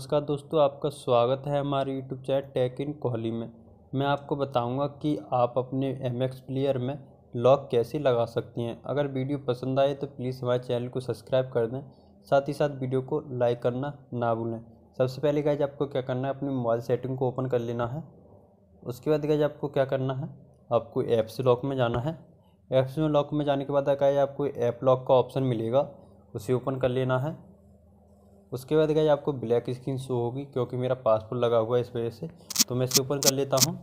नमस्कार दोस्तों आपका स्वागत है हमारे YouTube channel tech in Kohli में मैं आपको बताऊंगा कि आप अपने एम एक्स प्लेयर में लॉक कैसे लगा सकती हैं अगर वीडियो पसंद आए तो प्लीज़ हमारे चैनल को सब्सक्राइब कर दें साथ ही साथ वीडियो को लाइक करना ना भूलें सबसे पहले गाइज आपको क्या करना है अपनी मोबाइल सेटिंग को ओपन कर लेना है उसके बाद गाइज आपको क्या करना है आपको ऐप्स लॉक में जाना है ऐप्स में लॉक में जाने के बाद गाइज आपको ऐप लॉक का ऑप्शन मिलेगा उसे ओपन कर लेना है उसके बाद गई आपको ब्लैक स्क्रीन शो होगी क्योंकि मेरा पासपोर्ट लगा हुआ है इस वजह से तो मैं इसे ओपन कर लेता हूँ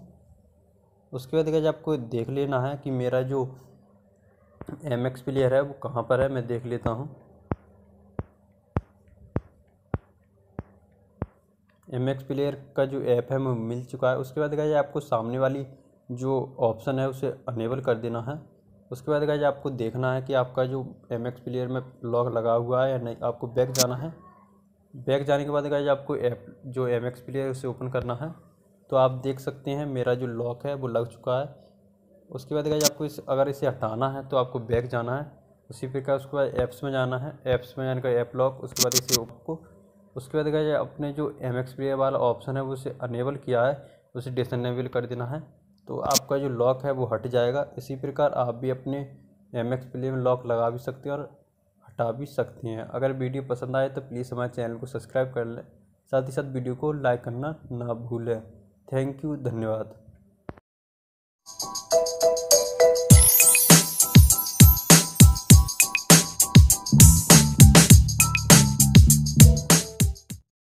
उसके बाद गई आपको देख लेना है कि मेरा जो एम एक्स प्लेयर है वो कहाँ पर है मैं देख लेता हूँ एम एक्स प्लेयर का जो ऐप है वो मिल चुका है उसके बाद गई आपको सामने वाली जो ऑप्शन है उसे अनेबल कर देना है उसके बाद गई आपको देखना है कि आपका जो एम एक्स प्लेयर में लॉक लगा हुआ है या नहीं आपको बैक जाना है बैक जाने के बाद गाइज आपको ऐप जो एम एक्स प्लेयर उसे ओपन करना है तो आप देख सकते हैं मेरा जो लॉक है वो लग चुका है उसके बाद जी आपको इस अगर इसे हटाना है तो आपको बैक जाना है उसी प्रकार उसके बाद ऐप्स में जाना है ऐप्स में जाने का ऐप लॉक उसके बाद इसे आपको उसके बाद गाइज अपने जो एम एक्स प्लेयर वाला ऑप्शन है वो उसे अनेबल किया है उसे डिसनेबल कर देना है तो आपका जो लॉक है वो हट जाएगा इसी प्रकार आप भी अपने एम एक्स प्ले में लॉक लगा भी सकते हैं और हटा भी सकते हैं अगर वीडियो पसंद आए तो प्लीज़ हमारे चैनल को सब्सक्राइब कर लें साथ ही साथ वीडियो को लाइक करना ना भूलें थैंक यू धन्यवाद